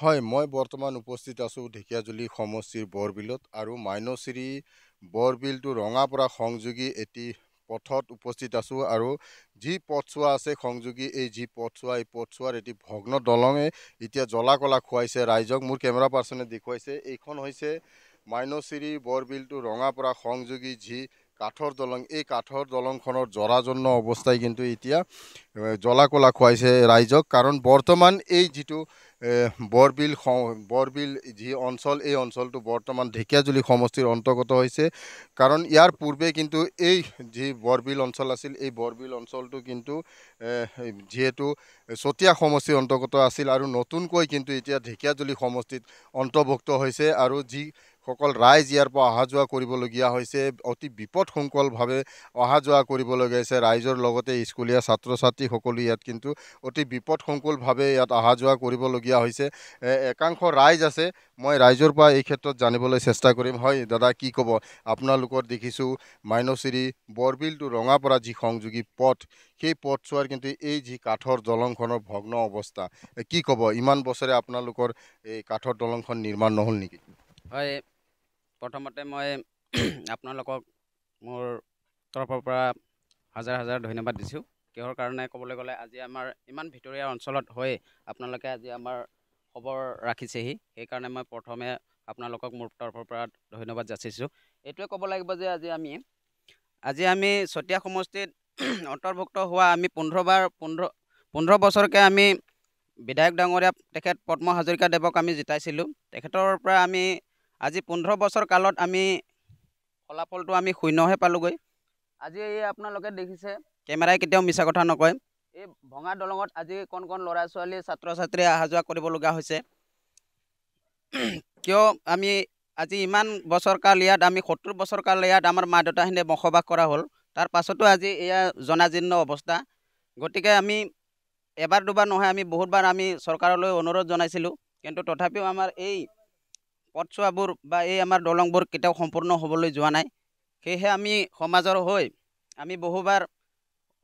হয় মই বৰ্তমান উপস্থিত আছোঁ ঢেকিয়াজুলি সমষ্টিৰ বৰবিলত আৰু মাইনশ্ৰী বৰবিলটো ৰঙাপৰা সংযোগী এটি পথত উপস্থিত আছোঁ আৰু যি পথছোৱা আছে সংযোগী এই যি পথছোৱা এই পথছোৱাৰ এটি ভগ্ন দলঙে এতিয়া জ্বলা কলা খুৱাইছে ৰাইজক মোৰ কেমেৰা পাৰ্চনে দেখুৱাইছে এইখন হৈছে মাইনশ্ৰী বৰবিলটো ৰঙাপৰা সংযোগী যি কাঠৰ দলং এই কাঠৰ দলংখনৰ জৰাজন্য অৱস্থাই কিন্তু এতিয়া জ্বলা কলা খুৱাইছে ৰাইজক কাৰণ বৰ্তমান এই যিটো বৰবিল বৰবিল যি অঞ্চল এই অঞ্চলটো বৰ্তমান ঢেকীয়াজুলি সমষ্টিৰ অন্তৰ্গত হৈছে কাৰণ ইয়াৰ পূৰ্বে কিন্তু এই যি বৰবিল অঞ্চল আছিল এই বৰবিল অঞ্চলটো কিন্তু যিহেতু চতিয়া সমষ্টিৰ অন্তৰ্গত আছিল আৰু নতুনকৈ কিন্তু এতিয়া ঢেকীয়াজুলি সমষ্টিত অন্তৰ্ভুক্ত হৈছে আৰু যি সকল ৰাইজ ইয়াৰ পৰা অহা যোৱা কৰিবলগীয়া হৈছে অতি বিপদসংকুলভাৱে অহা যোৱা কৰিবলগীয়া হৈছে ৰাইজৰ লগতে স্কুলীয়া ছাত্ৰ ছাত্ৰীসকলো ইয়াত কিন্তু অতি বিপদসংকুলভাৱে ইয়াত অহা যোৱা কৰিবলগীয়া হৈছে একাংশ ৰাইজ আছে মই ৰাইজৰ পৰা এই ক্ষেত্ৰত জানিবলৈ চেষ্টা কৰিম হয় দাদা কি ক'ব আপোনালোকৰ দেখিছোঁ মাইনচিৰি বৰবিল টু ৰঙাপৰা যি সংযোগী পথ সেই পথছোৱাৰ কিন্তু এই যি কাঠৰ দলংখনৰ ভগ্ন অৱস্থা কি ক'ব ইমান বছৰে আপোনালোকৰ এই কাঠৰ দলংখন নিৰ্মাণ নহ'ল নেকি হয় প্ৰথমতে মই আপোনালোকক মোৰ তৰফৰ পৰা হাজাৰ হাজাৰ ধন্যবাদ দিছোঁ কিহৰ কাৰণে ক'বলৈ গ'লে আজি আমাৰ ইমান ভিতৰীয়া অঞ্চলত হৈ আপোনালোকে আজি আমাৰ খবৰ ৰাখিছেহি সেইকাৰণে মই প্ৰথমে আপোনালোকক মোৰ তৰফৰ পৰা ধন্যবাদ যাচিছোঁ এইটোৱে ক'ব লাগিব যে আজি আমি আজি আমি চতিয়া সমষ্টিত অন্তৰ্ভুক্ত হোৱা আমি পোন্ধৰবাৰ পোন্ধৰ পোন্ধৰ বছৰকৈ আমি বিধায়ক ডাঙৰীয়া তেখেত পদ্ম হাজৰিকাদেৱক আমি জিতাইছিলোঁ তেখেতৰ পৰা আমি আজি পোন্ধৰ বছৰ কালত আমি ফলাফলটো আমি শূন্যহে পালোঁগৈ আজি এই আপোনালোকে দেখিছে কেমেৰাই কেতিয়াও মিছা কথা নকয় এই ভঙা দলঙত আজি কণ কণ ল'ৰা ছোৱালী ছাত্ৰ ছাত্ৰী অহা যোৱা কৰিবলগা হৈছে কিয় আমি আজি ইমান বছৰ কাল ইয়াত আমি সত্তৰ বছৰ কাল ইয়াত আমাৰ মা দেউতাখিনিয়ে বসবাস কৰা হ'ল তাৰ পাছতো আজি এয়া জনাজীৰ্ণ অৱস্থা গতিকে আমি এবাৰ দুবাৰ নহয় আমি বহুতবাৰ আমি চৰকাৰলৈ অনুৰোধ জনাইছিলোঁ কিন্তু তথাপিও আমাৰ এই পথছোৱাবোৰ বা এই আমাৰ দলংবোৰ কেতিয়াও সম্পূৰ্ণ হ'বলৈ যোৱা নাই সেয়েহে আমি সমাজৰ হৈ আমি বহুবাৰ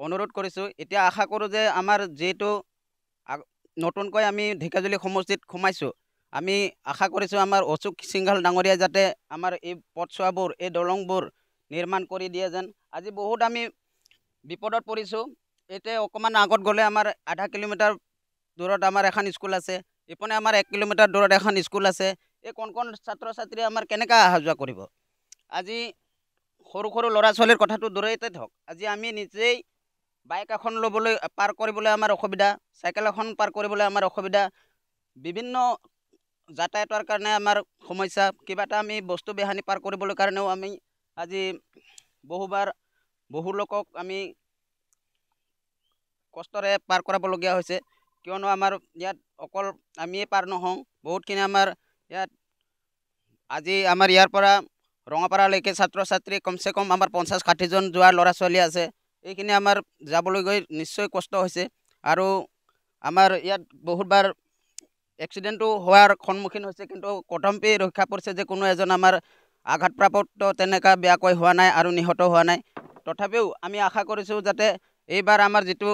অনুৰোধ কৰিছোঁ এতিয়া আশা কৰোঁ যে আমাৰ যিহেতু নতুনকৈ আমি ঢেকাজুলি সমষ্টিত সোমাইছোঁ আমি আশা কৰিছোঁ আমাৰ অশোক সিংঘাল ডাঙৰীয়াই যাতে আমাৰ এই পথছোৱাবোৰ এই দলংবোৰ নিৰ্মাণ কৰি দিয়ে যেন আজি বহুত আমি বিপদত পৰিছোঁ এতিয়া অকণমান আগত গ'লে আমাৰ আধা কিলোমিটাৰ দূৰত আমাৰ এখন স্কুল আছে ইপিনে আমাৰ এক কিলোমিটাৰ দূৰত এখন স্কুল আছে এই কণ কণ ছাত্ৰ ছাত্ৰীয়ে আমাৰ কেনেকৈ অহা যোৱা কৰিব আজি সৰু সৰু ল'ৰা ছোৱালীৰ কথাটো দূৰৈতে থাকক আজি আমি নিজেই বাইক এখন ল'বলৈ পাৰ কৰিবলৈ আমাৰ অসুবিধা চাইকেল এখন পাৰ কৰিবলৈ আমাৰ অসুবিধা বিভিন্ন যাতায়াতৰ কাৰণে আমাৰ সমস্যা কিবা এটা আমি বস্তু বেহানি পাৰ কৰিবলৈ কাৰণেও আমি আজি বহুবাৰ বহু লোকক আমি কষ্টৰে পাৰ কৰাবলগীয়া হৈছে কিয়নো আমাৰ ইয়াত অকল আমিয়ে পাৰ নহওঁ বহুতখিনি আমাৰ ইয়াত আজি আমাৰ ইয়াৰ পৰা ৰঙাপাৰালৈকে ছাত্ৰ ছাত্ৰী কমচে কম আমাৰ পঞ্চাছ ষাঠিজন যোৱা ল'ৰা ছোৱালী আছে এইখিনি আমাৰ যাবলৈ গৈ নিশ্চয় কষ্ট হৈছে আৰু আমাৰ ইয়াত বহুতবাৰ এক্সিডেণ্টো হোৱাৰ সন্মুখীন হৈছে কিন্তু কদম্পি ৰক্ষা পৰিছে যে কোনো এজন আমাৰ আঘাতপ্ৰাপ্ত তেনেকুৱা বেয়াকৈ হোৱা নাই আৰু নিহত হোৱা নাই তথাপিও আমি আশা কৰিছোঁ যাতে এইবাৰ আমাৰ যিটো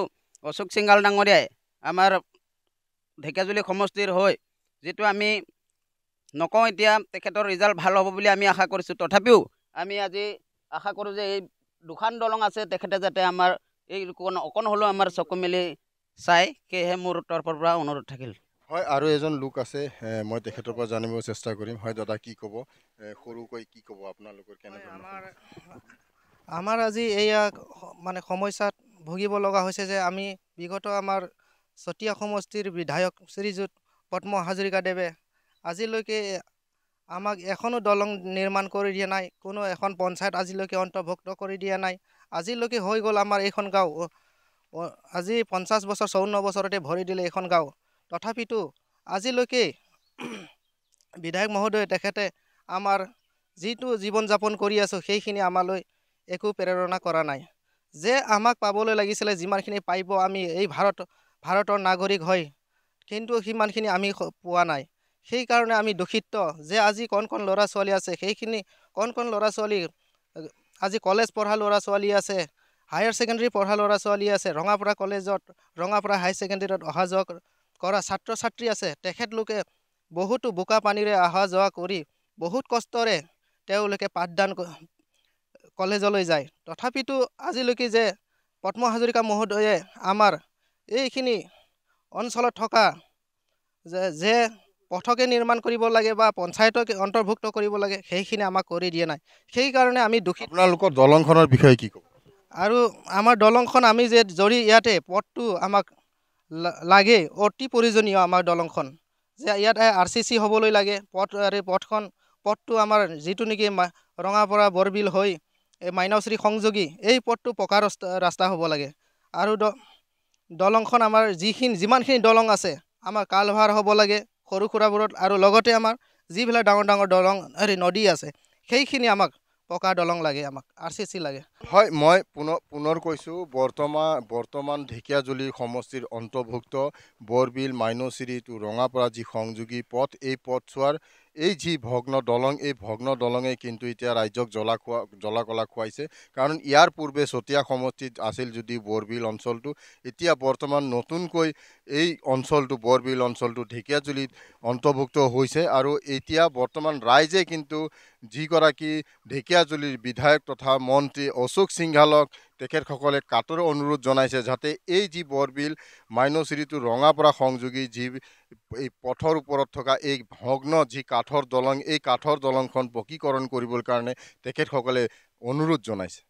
অশোক চিংগাল ডাঙৰীয়াই আমাৰ ঢেকিয়াজুলি সমষ্টিৰ হৈ যিটো আমি নকওঁ এতিয়া তেখেতৰ ৰিজাল্ট ভাল হ'ব বুলি আমি আশা কৰিছোঁ তথাপিও আমি আজি আশা কৰোঁ যে এই দুখন দলং আছে তেখেতে যাতে আমাৰ এই অকণ অকণ হ'লেও আমাৰ চকু মেলি চায় সেয়েহে মোৰ তৰফৰ পৰা অনুৰোধ থাকিল হয় আৰু এজন লোক আছে মই তেখেতৰ পৰা জানিব চেষ্টা কৰিম হয় দাদা কি ক'ব সৰুকৈ কি ক'ব আপোনালোকৰ কেনেকৈ আমাৰ আমাৰ আজি এয়া মানে সমস্যাত ভুগিব লগা হৈছে যে আমি বিগত আমাৰ চতিয়া সমষ্টিৰ বিধায়ক শ্ৰীযুত পদ্ম হাজৰিকাদেৱে আজিলৈকে আমাক এখনো দলং নিৰ্মাণ কৰি দিয়া নাই কোনো এখন পঞ্চায়ত আজিলৈকে অন্তৰ্ভুক্ত কৰি দিয়া নাই আজিলৈকে হৈ গ'ল আমাৰ এইখন গাঁও আজি পঞ্চাছ বছৰ চৌৱন্ন বছৰতে ভৰি দিলে এইখন গাঁও তথাপিতো আজিলৈকে বিধায়ক মহোদয়ে তেখেতে আমাৰ যিটো জীৱন যাপন কৰি আছোঁ সেইখিনি আমালৈ একো প্ৰেৰণা কৰা নাই যে আমাক পাবলৈ লাগিছিলে যিমানখিনি পাৰিব আমি এই ভাৰত ভাৰতৰ নাগৰিক হয় কিন্তু সিমানখিনি আমি পোৱা নাই সেইকাৰণে আমি দোষিত যে আজি কণ কণ ল'ৰা ছোৱালী আছে সেইখিনি কণ কণ ল'ৰা ছোৱালী আজি কলেজ পঢ়া ল'ৰা ছোৱালী আছে হায়াৰ ছেকেণ্ডেৰী পঢ়া ল'ৰা ছোৱালী আছে ৰঙাপাৰা কলেজত ৰঙাপাৰা হায়াৰ ছেকেণ্ডেৰীত অহা যোৱা কৰা ছাত্ৰ ছাত্ৰী আছে তেখেতলোকে বহুতো বোকা পানীৰে অহা যোৱা কৰি বহুত কষ্টৰে তেওঁলোকে পাঠদান কলেজলৈ যায় তথাপিতো আজিলৈকে যে পদ্ম হাজৰিকা মহোদয়ে আমাৰ এইখিনি অঞ্চলত থকা যে যে পথকে নিৰ্মাণ কৰিব লাগে বা পঞ্চায়তকে অন্তৰ্ভুক্ত কৰিব লাগে সেইখিনি আমাক কৰি দিয়া নাই সেইকাৰণে আমি দুখী আপোনালোকৰ দলংখনৰ বিষয়ে কি কওঁ আৰু আমাৰ দলংখন আমি যে জৰি ইয়াতে পথটো আমাক লাগে অতি প্ৰয়োজনীয় আমাৰ দলংখন যে ইয়াতে আৰ চি চি হ'বলৈ লাগে পথ আৰু পথখন পথটো আমাৰ যিটো নেকি ৰঙাপৰা বৰবিল হৈ এই মাইনাশ্ৰী সংযোগী এই পথটো পকা ৰাস্তা ৰাস্তা হ'ব লাগে আৰু দলংখন আমাৰ যিখিনি যিমানখিনি দলং আছে আমাৰ কালভাৰ হ'ব লাগে সৰু সুৰাবোৰত আৰু লগতে আমাৰ যিবিলাক ডাঙৰ ডাঙৰ দলং হেৰি নদী আছে সেইখিনি আমাক পকা দলং লাগে আমাক আৰ চি চি লাগে হয় মই পুনৰ পুনৰ কৈছোঁ বৰ্তমান বৰ্তমান ঢেকীয়াজুলি সমষ্টিৰ অন্তৰ্ভুক্ত বৰবিল মাইনচিৰি মাইনচিৰিটো ৰঙাপাৰা যি সংযোগী পথ এই পথছোৱাৰ এই যি ভগ্ন দলং এই ভগ্ন দলঙেই কিন্তু এতিয়া ৰাইজক জ্বলা খোৱা জ্বলা কলা খুৱাইছে কাৰণ ইয়াৰ পূৰ্বে চতিয়া সমষ্টিত আছিল যদি বৰবিল অঞ্চলটো এতিয়া বৰ্তমান নতুনকৈ এই অঞ্চলটো বৰবিল অঞ্চলটো ঢেকীয়াজুলিত অন্তৰ্ভুক্ত হৈছে আৰু এতিয়া বৰ্তমান ৰাইজে কিন্তু যিগৰাকী ঢেকীয়াজুলিৰ বিধায়ক তথা মন্ত্ৰী অশোক সিংঘালক তেখেতসকলে কাটোৰ অনুৰোধ জনাইছে যাতে এই যি বৰবিল মাইনশ্ৰীটো ৰঙাপৰা সংযোগী যি এই পথৰ ওপৰত থকা এই ভগ্ন যি কাঠৰ দলং এই কাঠৰ দলংখন পকীকৰণ কৰিবৰ কাৰণে তেখেতসকলে অনুৰোধ জনাইছে